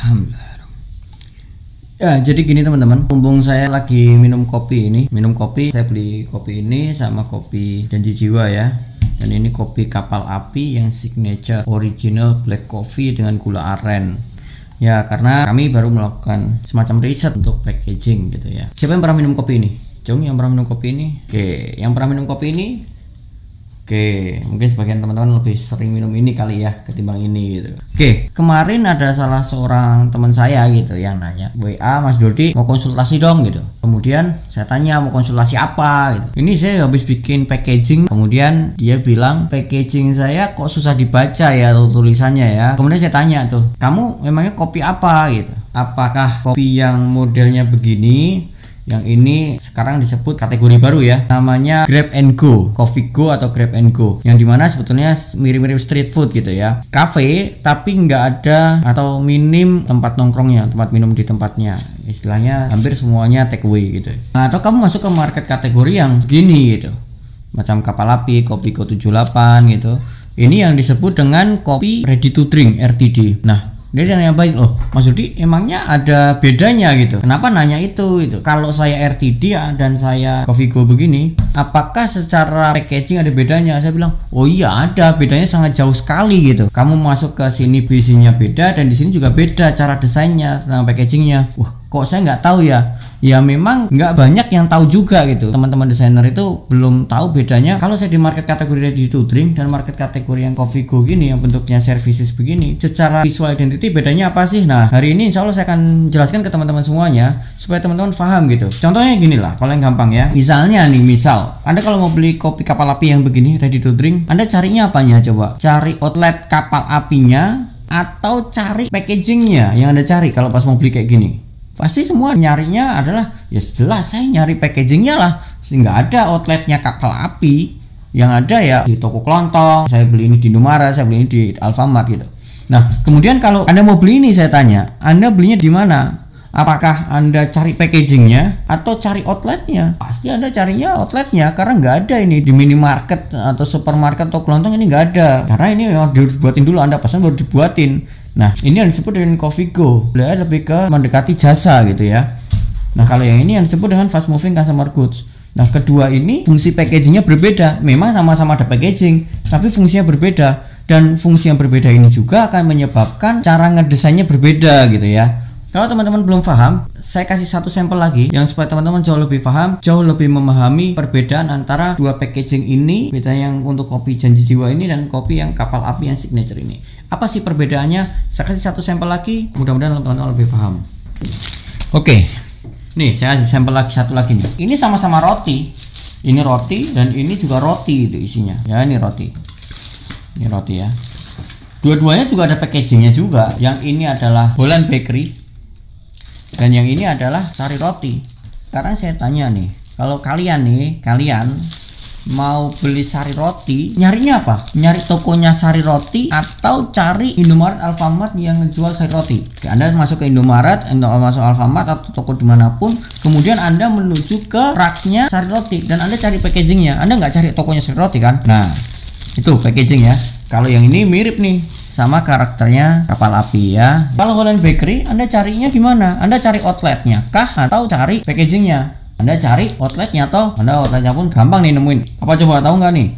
Alhamdulillah. Ya, jadi gini teman-teman, mumpung saya lagi minum kopi ini, minum kopi, saya beli kopi ini sama kopi janji jiwa ya. Dan ini kopi kapal api yang signature original black coffee dengan gula aren. Ya, karena kami baru melakukan semacam riset untuk packaging gitu ya. Siapa yang pernah minum kopi ini? Jung yang pernah minum kopi ini? Oke, yang pernah minum kopi ini Oke, mungkin sebagian teman-teman lebih sering minum ini kali ya ketimbang ini gitu. Oke, kemarin ada salah seorang teman saya gitu yang nanya, "WA Mas Dodi mau konsultasi dong" gitu. Kemudian saya tanya mau konsultasi apa gitu. Ini saya habis bikin packaging, kemudian dia bilang packaging saya kok susah dibaca ya tulisannya ya. Kemudian saya tanya tuh, "Kamu memangnya kopi apa?" gitu. Apakah kopi yang modelnya begini yang ini sekarang disebut kategori baru ya, namanya Grab and Go, Coffee Go atau Grab and Go. Yang dimana sebetulnya mirip-mirip street food gitu ya. Cafe tapi nggak ada atau minim tempat nongkrongnya, tempat minum di tempatnya istilahnya hampir semuanya take away gitu nah, atau kamu masuk ke market kategori yang gini gitu macam kapal api kopi ko 78 gitu ini yang disebut dengan kopi ready to drink RTD nah dia yang nyampain oh maksudnya emangnya ada bedanya gitu kenapa nanya itu itu kalau saya RTD ya dan saya Kofigo begini apakah secara packaging ada bedanya saya bilang oh iya ada bedanya sangat jauh sekali gitu kamu masuk ke sini bisinya beda dan di sini juga beda cara desainnya tentang packagingnya wah kok saya nggak tahu ya ya memang nggak banyak yang tahu juga gitu teman-teman desainer itu belum tahu bedanya kalau saya di market kategori ready to drink dan market kategori yang coffee go gini yang bentuknya services begini secara visual identity bedanya apa sih nah hari ini insya Allah saya akan jelaskan ke teman-teman semuanya supaya teman-teman paham gitu contohnya gini lah paling gampang ya misalnya nih misal anda kalau mau beli kopi kapal api yang begini ready to drink anda carinya apanya coba cari outlet kapal apinya atau cari packagingnya yang anda cari kalau pas mau beli kayak gini pasti semua nyarinya adalah ya jelas saya nyari packagingnya lah sehingga ada outletnya kapal api yang ada ya di toko kelontong saya beli ini di numara saya beli ini di Alfamart gitu nah kemudian kalau anda mau beli ini saya tanya anda belinya di mana apakah anda cari packagingnya atau cari outletnya pasti anda carinya outletnya karena nggak ada ini di minimarket atau supermarket atau kelontong ini nggak ada karena ini memang dibuatin dulu anda pesan baru dibuatin Nah, ini yang disebut dengan coffee go. lebih ke mendekati jasa gitu ya. Nah, kalau yang ini yang disebut dengan fast moving Customer goods. Nah, kedua ini fungsi packagingnya berbeda. Memang sama-sama ada packaging, tapi fungsinya berbeda. Dan fungsi yang berbeda ini juga akan menyebabkan cara ngedesainnya berbeda gitu ya. Kalau teman-teman belum paham, saya kasih satu sampel lagi yang supaya teman-teman jauh lebih paham, jauh lebih memahami perbedaan antara dua packaging ini, beda yang untuk kopi janji jiwa ini dan kopi yang kapal api yang signature ini apa sih perbedaannya saya kasih satu sampel lagi mudah-mudahan teman-teman lebih paham oke okay. nih saya kasih sampel lagi satu lagi nih ini sama-sama roti ini roti dan ini juga roti itu isinya ya ini roti ini roti ya dua-duanya juga ada packagingnya juga yang ini adalah Holland Bakery dan yang ini adalah sari roti sekarang saya tanya nih kalau kalian nih kalian mau beli sari roti nyarinya apa nyari tokonya sari roti atau cari Indomaret Alfamart yang jual sari roti Anda masuk ke Indomaret masuk Alfamart atau toko dimanapun kemudian Anda menuju ke raknya sari roti dan Anda cari packagingnya Anda nggak cari tokonya sari roti kan nah itu packaging ya kalau yang ini mirip nih sama karakternya kapal api ya kalau Holland Bakery Anda carinya gimana Anda cari outletnya kah atau cari packagingnya anda cari outletnya atau Anda outletnya pun gampang nih nemuin. Apa coba tahu nggak nih?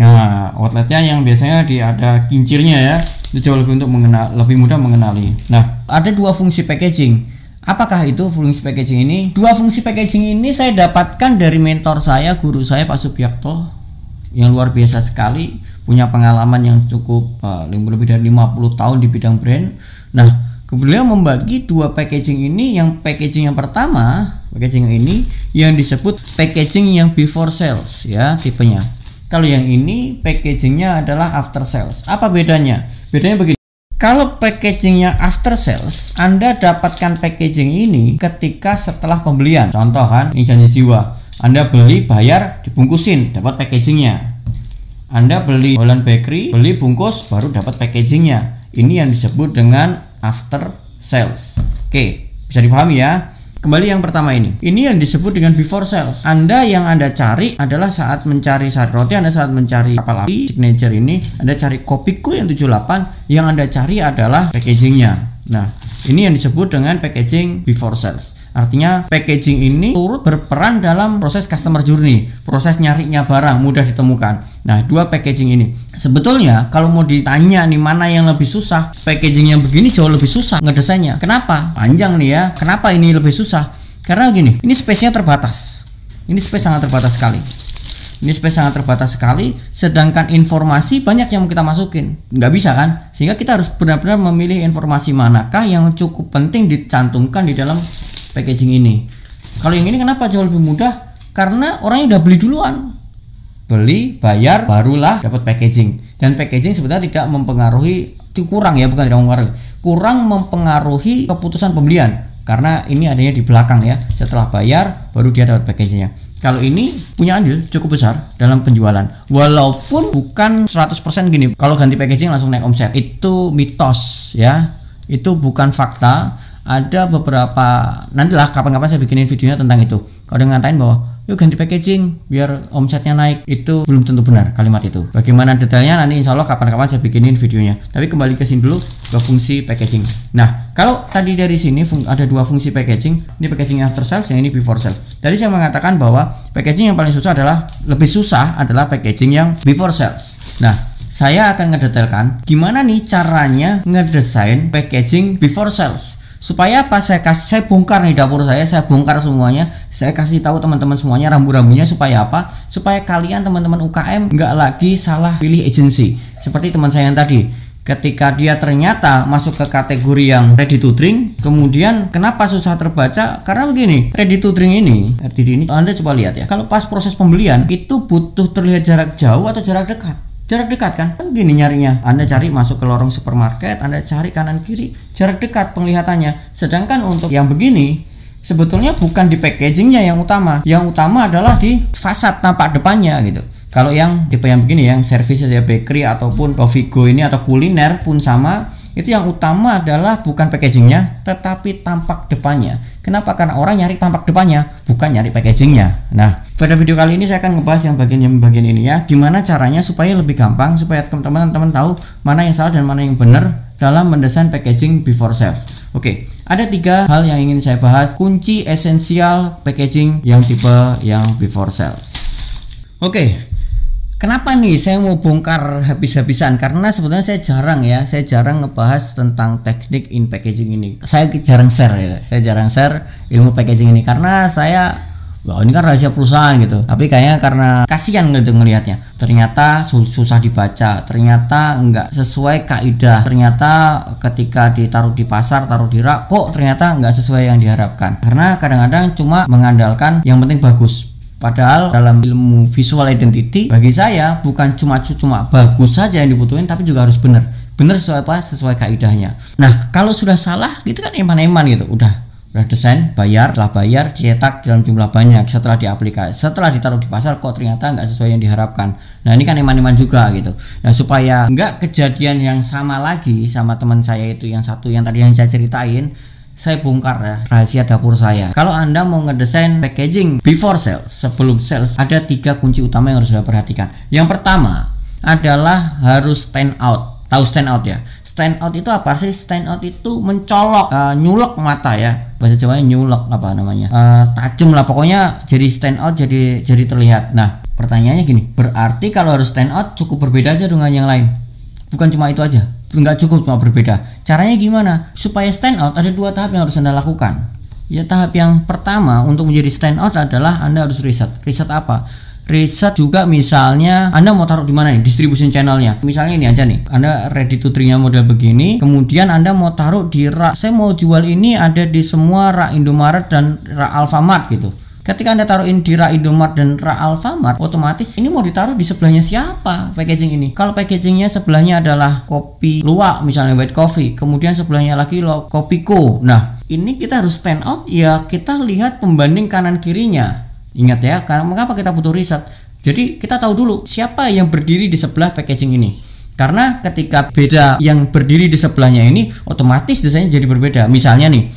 Nah, outletnya yang biasanya di ada kincirnya ya, itu jauh lebih untuk mengenal lebih mudah mengenali. Nah, ada dua fungsi packaging. Apakah itu fungsi packaging ini? Dua fungsi packaging ini saya dapatkan dari mentor saya, guru saya Pak Subiakto yang luar biasa sekali, punya pengalaman yang cukup uh, lebih dari 50 tahun di bidang brand. Nah, Kemudian membagi dua packaging ini yang packaging yang pertama packaging yang ini yang disebut packaging yang before sales ya tipenya kalau yang ini packagingnya adalah after sales apa bedanya bedanya begini kalau packagingnya after sales Anda dapatkan packaging ini ketika setelah pembelian contoh kan ini janji jiwa Anda beli bayar dibungkusin dapat packagingnya anda beli Holland Bakery, beli bungkus baru dapat packagingnya. Ini yang disebut dengan after sales. Oke, bisa difahami ya. Kembali yang pertama ini. Ini yang disebut dengan before sales. Anda yang Anda cari adalah saat mencari saat roti, Anda saat mencari kapal api, signature ini, Anda cari kopiku yang 78, yang Anda cari adalah packagingnya Nah, ini yang disebut dengan packaging before sales. Artinya packaging ini turut berperan dalam proses customer journey, proses nyarinya barang mudah ditemukan. Nah, dua packaging ini. Sebetulnya kalau mau ditanya nih mana yang lebih susah, packaging yang begini jauh lebih susah ngedesainnya. Kenapa? Panjang nih ya. Kenapa ini lebih susah? Karena gini, ini space-nya terbatas. Ini space sangat terbatas sekali ini space sangat terbatas sekali sedangkan informasi banyak yang kita masukin nggak bisa kan sehingga kita harus benar-benar memilih informasi manakah yang cukup penting dicantumkan di dalam packaging ini kalau yang ini kenapa jauh lebih mudah karena orangnya udah beli duluan beli bayar barulah dapat packaging dan packaging sebenarnya tidak mempengaruhi kurang ya bukan tidak mempengaruhi kurang mempengaruhi keputusan pembelian karena ini adanya di belakang ya setelah bayar baru dia dapat packagingnya kalau ini punya andil cukup besar dalam penjualan. Walaupun bukan 100% gini. Kalau ganti packaging langsung naik omset. Itu mitos ya. Itu bukan fakta. Ada beberapa nantilah kapan-kapan saya bikinin videonya tentang itu. Kalau ngatain bahwa yuk ganti packaging biar omsetnya naik itu belum tentu benar kalimat itu bagaimana detailnya nanti insya Allah kapan-kapan saya bikinin videonya tapi kembali ke sini dulu ke fungsi packaging nah kalau tadi dari sini ada dua fungsi packaging ini packaging after sales yang ini before sales tadi saya mengatakan bahwa packaging yang paling susah adalah lebih susah adalah packaging yang before sales nah saya akan ngedetailkan gimana nih caranya ngedesain packaging before sales supaya apa saya kasih saya bongkar nih dapur saya saya bongkar semuanya saya kasih tahu teman-teman semuanya rambu-rambunya supaya apa supaya kalian teman-teman UKM nggak lagi salah pilih agensi seperti teman saya yang tadi ketika dia ternyata masuk ke kategori yang ready to drink kemudian kenapa susah terbaca karena begini ready to drink ini RTD ini Anda coba lihat ya kalau pas proses pembelian itu butuh terlihat jarak jauh atau jarak dekat jarak dekat kan? kan gini nyarinya Anda cari masuk ke lorong supermarket Anda cari kanan kiri jarak dekat penglihatannya sedangkan untuk yang begini sebetulnya bukan di packagingnya yang utama yang utama adalah di fasad tampak depannya gitu kalau yang tipe yang begini yang service ya bakery ataupun Rovigo ini atau kuliner pun sama itu yang utama adalah bukan packagingnya tetapi tampak depannya kenapa karena orang nyari tampak depannya bukan nyari packagingnya nah pada video kali ini saya akan ngebahas yang bagian yang bagian ini ya gimana caranya supaya lebih gampang supaya teman-teman teman tahu mana yang salah dan mana yang benar dalam mendesain packaging before sales oke okay. Ada tiga hal yang ingin saya bahas kunci esensial packaging yang tipe yang before sales. Oke, okay, Kenapa nih saya mau bongkar habis-habisan? Karena sebetulnya saya jarang ya, saya jarang ngebahas tentang teknik in packaging ini. Saya jarang share ya, saya jarang share ilmu packaging ini karena saya Wah ini kan rahasia perusahaan gitu Tapi kayaknya karena kasihan gitu ngelihatnya Ternyata susah dibaca Ternyata nggak sesuai kaidah Ternyata ketika ditaruh di pasar Taruh di rak Kok ternyata nggak sesuai yang diharapkan Karena kadang-kadang cuma mengandalkan Yang penting bagus Padahal dalam ilmu visual identity bagi saya bukan cuma cuma bagus saja yang dibutuhin tapi juga harus benar. Benar sesuai apa? Sesuai kaidahnya. Nah, kalau sudah salah gitu kan eman-eman gitu. Udah udah desain, bayar, telah bayar, cetak dalam jumlah banyak setelah diaplikasi, setelah ditaruh di pasar kok ternyata nggak sesuai yang diharapkan. Nah ini kan eman-eman juga gitu. Nah supaya nggak kejadian yang sama lagi sama teman saya itu yang satu yang tadi yang saya ceritain, saya bongkar ya rahasia dapur saya. Kalau Anda mau ngedesain packaging before sales, sebelum sales, ada tiga kunci utama yang harus Anda perhatikan. Yang pertama adalah harus stand out. Tahu stand out ya? Stand out itu apa sih? Stand out itu mencolok, uh, eh, nyulok mata ya. Bahasa Jawanya nyulok apa namanya? Uh, tajam lah pokoknya jadi stand out jadi jadi terlihat. Nah, pertanyaannya gini, berarti kalau harus stand out cukup berbeda aja dengan yang lain. Bukan cuma itu aja nggak cukup cuma berbeda. Caranya gimana? Supaya stand out ada dua tahap yang harus Anda lakukan. Ya tahap yang pertama untuk menjadi stand out adalah Anda harus riset. Riset apa? Riset juga misalnya Anda mau taruh di mana nih distribution channelnya. Misalnya ini aja nih, Anda ready to drink model begini, kemudian Anda mau taruh di rak. Saya mau jual ini ada di semua rak Indomaret dan rak Alfamart gitu Ketika Anda taruhin di Ra Indomart dan Ra Alfamart, otomatis ini mau ditaruh di sebelahnya siapa packaging ini? Kalau packagingnya sebelahnya adalah kopi luwak, misalnya white coffee, kemudian sebelahnya lagi lo kopi ko. Nah, ini kita harus stand out ya kita lihat pembanding kanan kirinya. Ingat ya, karena mengapa kita butuh riset? Jadi kita tahu dulu siapa yang berdiri di sebelah packaging ini. Karena ketika beda yang berdiri di sebelahnya ini otomatis desainnya jadi berbeda. Misalnya nih,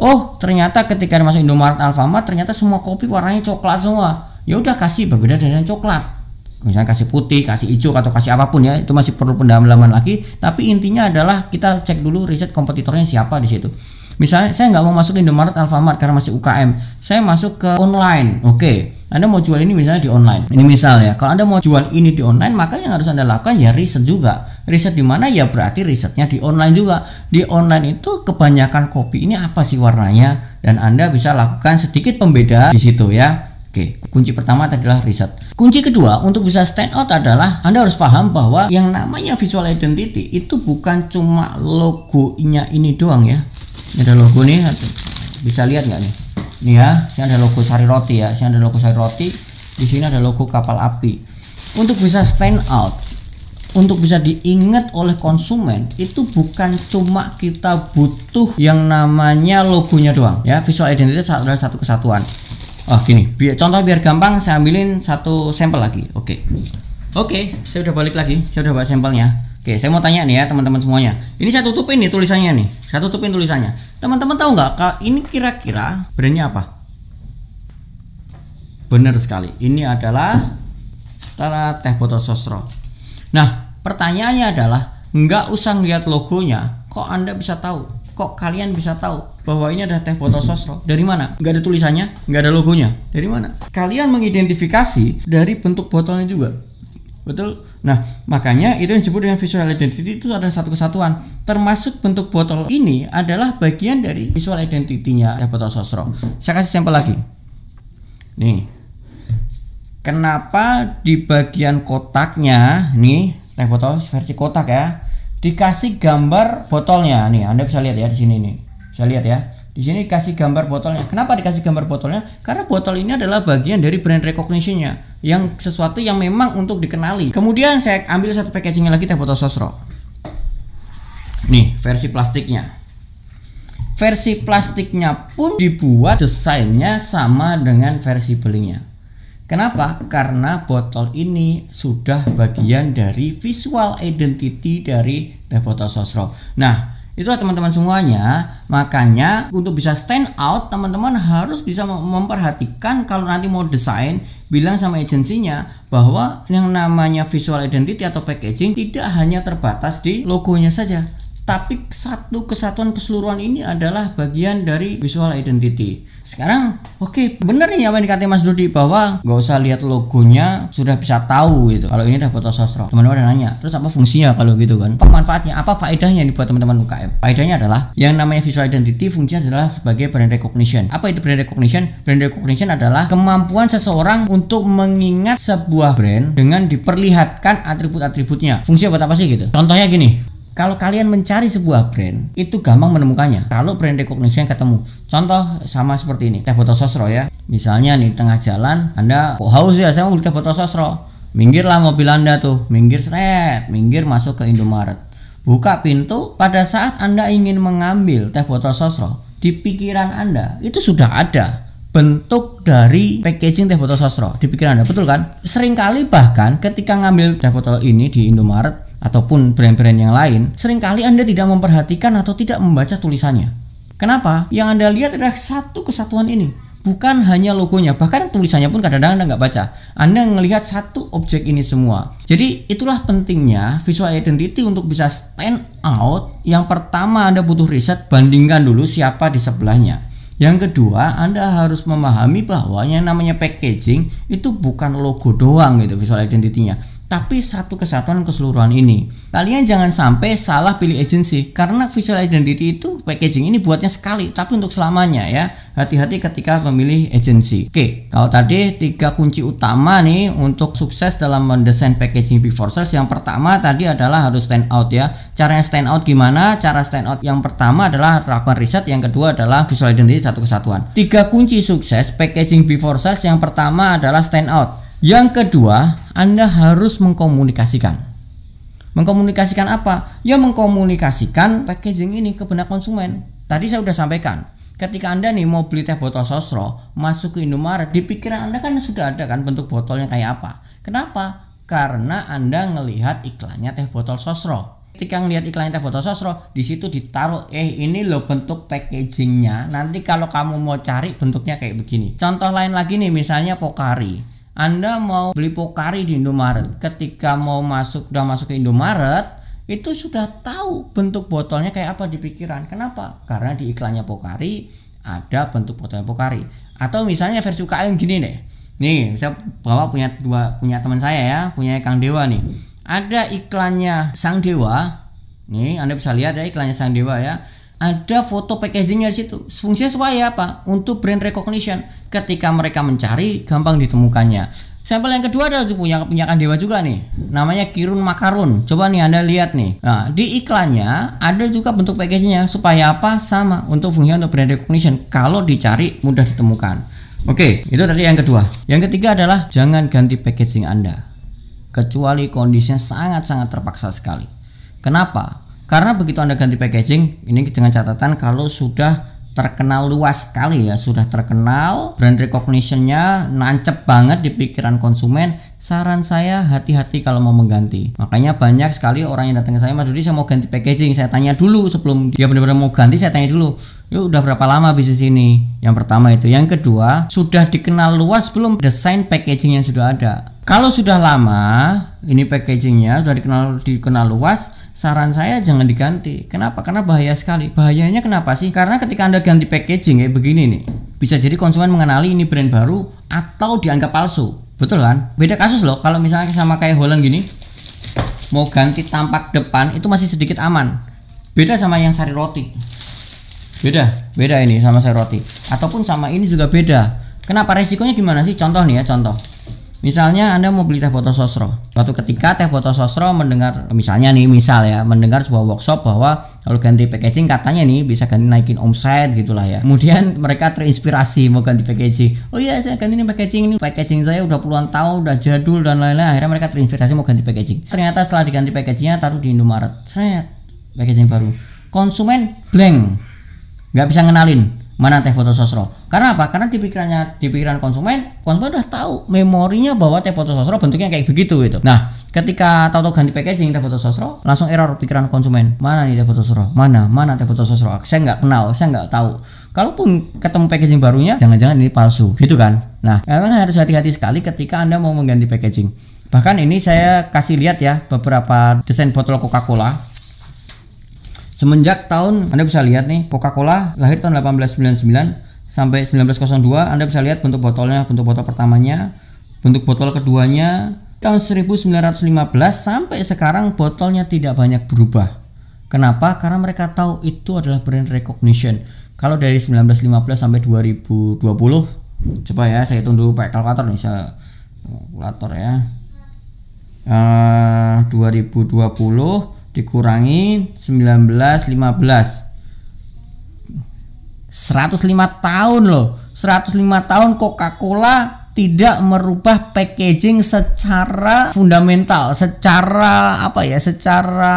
oh ternyata ketika masuk Indomaret Alfamart ternyata semua kopi warnanya coklat semua ya udah kasih berbeda dengan coklat misalnya kasih putih, kasih hijau atau kasih apapun ya itu masih perlu pendalaman lagi tapi intinya adalah kita cek dulu riset kompetitornya siapa di situ misalnya saya nggak mau masuk Indomaret Alfamart karena masih UKM saya masuk ke online oke okay anda mau jual ini misalnya di online. Ini misalnya, kalau Anda mau jual ini di online, maka yang harus Anda lakukan ya riset juga. Riset di mana ya berarti risetnya di online juga. Di online itu kebanyakan kopi ini apa sih warnanya dan Anda bisa lakukan sedikit pembeda di situ ya. Oke, kunci pertama adalah riset. Kunci kedua untuk bisa stand out adalah Anda harus paham bahwa yang namanya visual identity itu bukan cuma logonya ini doang ya. Ini ada logo nih, bisa lihat nggak nih? Nih ya, sini ada logo Sari Roti ya. Sini ada logo Sari Roti, di sini ada logo kapal api. Untuk bisa stand out, untuk bisa diingat oleh konsumen itu bukan cuma kita butuh yang namanya logonya doang ya visual identitas adalah satu kesatuan oh gini biar, contoh biar gampang saya ambilin satu sampel lagi oke okay. oke okay, saya udah balik lagi saya udah bawa sampelnya Oke, saya mau tanya nih ya teman-teman semuanya. Ini saya tutupin nih tulisannya nih. Saya tutupin tulisannya. Teman-teman tahu nggak ini kira-kira brandnya apa? Bener sekali. Ini adalah Tara Teh Botol Sostro. Nah, pertanyaannya adalah nggak usah ngeliat logonya, kok Anda bisa tahu? Kok kalian bisa tahu bahwa ini adalah teh botol Sosro Dari mana? Nggak ada tulisannya, nggak ada logonya. Dari mana? Kalian mengidentifikasi dari bentuk botolnya juga. Betul? Nah, makanya itu yang disebut dengan visual identity itu adalah satu kesatuan. Termasuk bentuk botol ini adalah bagian dari visual identity-nya ya, botol sosro. Saya kasih sampel lagi. Nih. Kenapa di bagian kotaknya nih teh botol versi kotak ya dikasih gambar botolnya nih Anda bisa lihat ya di sini nih. Bisa lihat ya di sini dikasih gambar botolnya. Kenapa dikasih gambar botolnya? Karena botol ini adalah bagian dari brand recognition-nya, yang sesuatu yang memang untuk dikenali. Kemudian saya ambil satu packagingnya lagi teh botol sosro. Nih, versi plastiknya. Versi plastiknya pun dibuat desainnya sama dengan versi belinya. Kenapa? Karena botol ini sudah bagian dari visual identity dari teh botol sosro. Nah, Itulah teman-teman semuanya. Makanya untuk bisa stand out, teman-teman harus bisa memperhatikan kalau nanti mau desain, bilang sama agensinya bahwa yang namanya visual identity atau packaging tidak hanya terbatas di logonya saja, tapi satu kesatuan keseluruhan ini adalah bagian dari visual identity. Sekarang, oke, okay, bener nih apa yang dikatakan Mas Dodi bahwa nggak usah lihat logonya sudah bisa tahu gitu. Kalau ini udah foto sastra, teman-teman ada nanya, terus apa fungsinya kalau gitu kan? Apa manfaatnya? Apa faedahnya dibuat teman-teman UKM? Faedahnya adalah yang namanya visual identity fungsinya adalah sebagai brand recognition. Apa itu brand recognition? Brand recognition adalah kemampuan seseorang untuk mengingat sebuah brand dengan diperlihatkan atribut-atributnya. Fungsinya buat apa sih gitu? Contohnya gini, kalau kalian mencari sebuah brand, itu gampang menemukannya. Kalau brand recognition ketemu. Contoh sama seperti ini, teh botol sosro ya. Misalnya nih tengah jalan, Anda kok oh, haus ya, saya mau beli teh botol sosro. Minggirlah mobil Anda tuh, minggir seret, minggir masuk ke Indomaret. Buka pintu pada saat Anda ingin mengambil teh botol sosro, di pikiran Anda itu sudah ada bentuk dari packaging teh botol sosro di pikiran Anda betul kan seringkali bahkan ketika ngambil teh botol ini di Indomaret ataupun brand-brand yang lain, seringkali Anda tidak memperhatikan atau tidak membaca tulisannya. Kenapa? Yang Anda lihat adalah satu kesatuan ini, bukan hanya logonya, bahkan tulisannya pun kadang-kadang Anda nggak baca. Anda melihat satu objek ini semua. Jadi itulah pentingnya visual identity untuk bisa stand out. Yang pertama Anda butuh riset, bandingkan dulu siapa di sebelahnya. Yang kedua, Anda harus memahami bahwa yang namanya packaging itu bukan logo doang gitu visual identity-nya tapi satu kesatuan keseluruhan ini. Kalian jangan sampai salah pilih agensi karena visual identity itu packaging ini buatnya sekali tapi untuk selamanya ya. Hati-hati ketika memilih agensi. Oke, kalau tadi tiga kunci utama nih untuk sukses dalam mendesain packaging before sales yang pertama tadi adalah harus stand out ya. Caranya stand out gimana? Cara stand out yang pertama adalah lakukan riset, yang kedua adalah visual identity satu kesatuan. Tiga kunci sukses packaging before sales yang pertama adalah stand out. Yang kedua anda harus mengkomunikasikan. Mengkomunikasikan apa? Ya mengkomunikasikan packaging ini ke benak konsumen. Tadi saya sudah sampaikan, ketika Anda nih mau beli teh botol sosro, masuk ke Indomaret, di pikiran Anda kan sudah ada kan bentuk botolnya kayak apa. Kenapa? Karena Anda melihat iklannya teh botol sosro ketika ngelihat iklannya teh botol sosro di situ ditaruh eh ini loh bentuk packagingnya nanti kalau kamu mau cari bentuknya kayak begini contoh lain lagi nih misalnya pokari anda mau beli Pokari di Indomaret, ketika mau masuk udah masuk ke Indomaret, itu sudah tahu bentuk botolnya kayak apa di pikiran. Kenapa? Karena di iklannya Pokari ada bentuk botolnya Pokari. Atau misalnya versi UKM gini deh. Nih, saya bawa punya dua punya teman saya ya, punya Kang Dewa nih. Ada iklannya Sang Dewa. Nih, Anda bisa lihat ya iklannya Sang Dewa ya ada foto packagingnya di situ. Fungsinya supaya apa? Untuk brand recognition. Ketika mereka mencari, gampang ditemukannya. Sampel yang kedua adalah punya kepunyakan dewa juga nih. Namanya Kirun Makarun. Coba nih Anda lihat nih. Nah, di iklannya ada juga bentuk packagingnya supaya apa? Sama untuk fungsi untuk brand recognition. Kalau dicari mudah ditemukan. Oke, itu tadi yang kedua. Yang ketiga adalah jangan ganti packaging Anda kecuali kondisinya sangat-sangat terpaksa sekali. Kenapa? Karena begitu Anda ganti packaging, ini dengan catatan kalau sudah terkenal luas sekali ya sudah terkenal brand recognitionnya nancep banget di pikiran konsumen saran saya hati-hati kalau mau mengganti makanya banyak sekali orang yang datang ke saya Mas Dudi saya mau ganti packaging saya tanya dulu sebelum dia benar-benar mau ganti saya tanya dulu yuk udah berapa lama bisnis ini yang pertama itu yang kedua sudah dikenal luas belum desain packaging yang sudah ada kalau sudah lama ini packagingnya sudah dikenal dikenal luas saran saya jangan diganti kenapa karena bahaya sekali bahayanya kenapa sih karena ketika anda ganti packaging kayak begini nih bisa jadi konsumen mengenali ini brand baru atau dianggap palsu betul kan beda kasus loh kalau misalnya sama kayak Holland gini mau ganti tampak depan itu masih sedikit aman beda sama yang sari roti beda beda ini sama sari roti ataupun sama ini juga beda kenapa resikonya gimana sih contoh nih ya contoh Misalnya Anda mau beli teh botol sosro. Suatu ketika teh botol sosro mendengar misalnya nih misal ya, mendengar sebuah workshop bahwa kalau ganti packaging katanya nih bisa ganti naikin omset gitulah ya. Kemudian mereka terinspirasi mau ganti packaging. Oh iya saya ganti ini packaging ini packaging saya udah puluhan tahun udah jadul dan lain-lain. Akhirnya mereka terinspirasi mau ganti packaging. Ternyata setelah diganti packagingnya taruh di Indomaret. Set packaging baru. Konsumen blank. nggak bisa ngenalin mana teh foto sosro karena apa karena di pikirannya di pikiran konsumen konsumen udah tahu memorinya bahwa teh foto sosro bentuknya kayak begitu gitu nah ketika tahu-tahu ganti packaging teh foto sosro langsung error pikiran konsumen mana nih teh foto sosro mana mana teh foto sosro saya nggak kenal saya nggak tahu kalaupun ketemu packaging barunya jangan-jangan ini palsu gitu kan nah memang harus hati-hati sekali ketika anda mau mengganti packaging bahkan ini saya kasih lihat ya beberapa desain botol Coca-Cola Semenjak tahun Anda bisa lihat nih Coca-Cola lahir tahun 1899 sampai 1902 Anda bisa lihat bentuk botolnya, bentuk botol pertamanya, bentuk botol keduanya tahun 1915 sampai sekarang botolnya tidak banyak berubah. Kenapa? Karena mereka tahu itu adalah brand recognition. Kalau dari 1915 sampai 2020 coba ya saya hitung dulu pakai kalkulator nih saya kalkulator ya. Eh, uh, 2020 dikurangi 19 15 105 tahun loh 105 tahun Coca-Cola tidak merubah packaging secara fundamental, secara apa ya, secara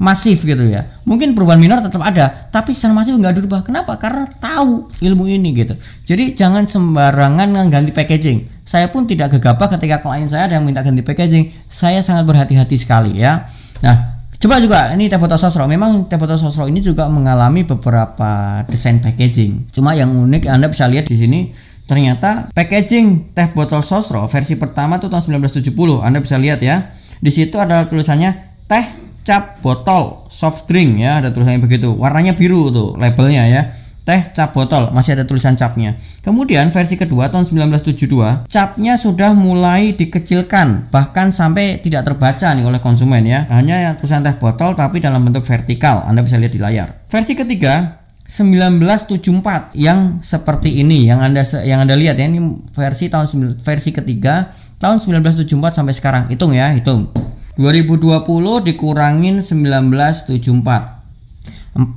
masif gitu ya. Mungkin perubahan minor tetap ada, tapi secara masif nggak dirubah. Kenapa? Karena tahu ilmu ini gitu. Jadi jangan sembarangan ganti packaging. Saya pun tidak gegabah ketika klien saya ada yang minta ganti packaging. Saya sangat berhati-hati sekali ya. Nah, coba juga ini teh botol Sosro. Memang teh botol Sosro ini juga mengalami beberapa desain packaging. Cuma yang unik Anda bisa lihat di sini ternyata packaging teh botol sosro versi pertama tuh tahun 1970 Anda bisa lihat ya di situ ada tulisannya teh cap botol soft drink ya ada tulisannya begitu warnanya biru tuh labelnya ya teh cap botol masih ada tulisan capnya kemudian versi kedua tahun 1972 capnya sudah mulai dikecilkan bahkan sampai tidak terbaca nih oleh konsumen ya hanya tulisan teh botol tapi dalam bentuk vertikal Anda bisa lihat di layar versi ketiga 1974 yang seperti ini yang Anda yang Anda lihat ya ini versi tahun versi ketiga tahun 1974 sampai sekarang hitung ya hitung 2020 dikurangin 1974 46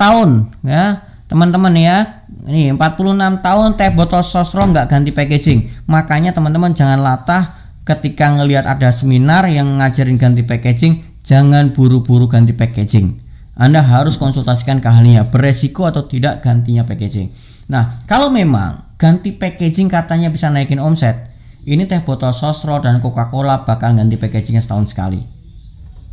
tahun ya teman-teman ya ini 46 tahun teh botol sosro nggak ganti packaging makanya teman-teman jangan latah ketika ngelihat ada seminar yang ngajarin ganti packaging jangan buru-buru ganti packaging anda harus konsultasikan ke ahlinya beresiko atau tidak gantinya packaging nah kalau memang ganti packaging katanya bisa naikin omset ini teh botol sosro dan coca cola bakal ganti packagingnya setahun sekali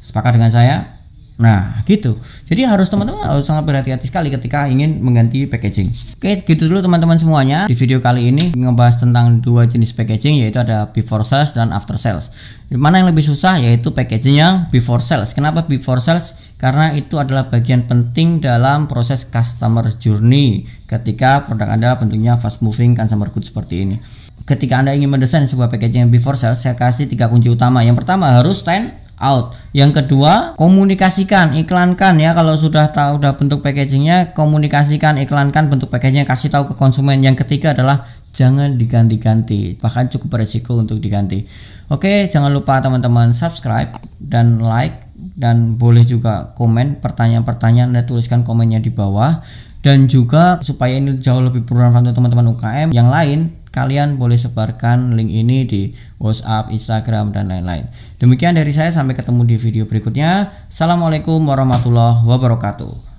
sepakat dengan saya Nah, gitu. Jadi harus teman-teman harus sangat berhati-hati sekali ketika ingin mengganti packaging. Oke, gitu dulu teman-teman semuanya. Di video kali ini ngebahas tentang dua jenis packaging yaitu ada before sales dan after sales. Mana yang lebih susah yaitu packaging yang before sales. Kenapa before sales? Karena itu adalah bagian penting dalam proses customer journey ketika produk Anda bentuknya fast moving consumer goods seperti ini. Ketika Anda ingin mendesain sebuah packaging yang before sales, saya kasih tiga kunci utama. Yang pertama harus stand out. Yang kedua, komunikasikan, iklankan ya kalau sudah tahu udah bentuk packagingnya, komunikasikan, iklankan bentuk packagingnya, kasih tahu ke konsumen. Yang ketiga adalah jangan diganti-ganti, bahkan cukup beresiko untuk diganti. Oke, jangan lupa teman-teman subscribe dan like dan boleh juga komen pertanyaan-pertanyaan Anda tuliskan komennya di bawah dan juga supaya ini jauh lebih bermanfaat untuk teman-teman UKM yang lain kalian boleh sebarkan link ini di WhatsApp, Instagram, dan lain-lain. Demikian dari saya, sampai ketemu di video berikutnya. Assalamualaikum warahmatullahi wabarakatuh.